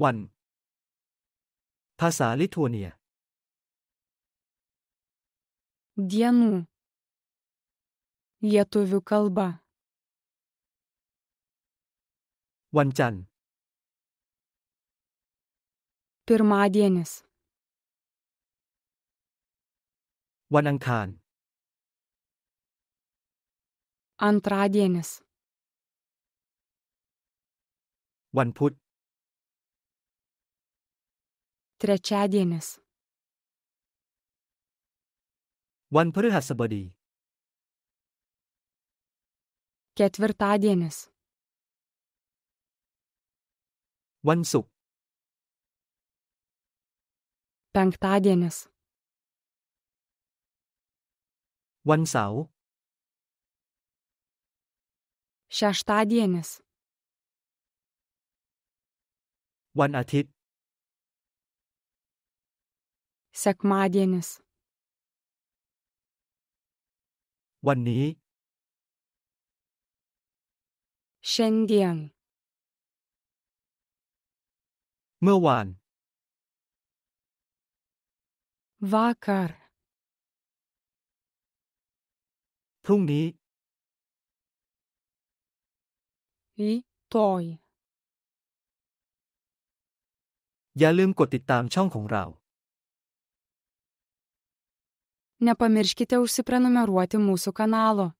วันภาษาลิทัวเนีย dienų lietuvių kalba วันจันทร์ pirmadienis วันอังคาร antradienis วันพุธ Trečiadienis. วันพฤหัสบดี Ketvirtadienis. วันศุกร์ Penktadienis. วันเสาร์ Šeštadienis. วันอาทิตย์ Sekmadienis. วันนี้ Šiandien. เมื่อวาน Vakar. พรุ่งนี้ Rytoj. อย่าลืมกดติดตามช่องของเรา Nepamirškite užsiprenumeruoti mūsų kanalo.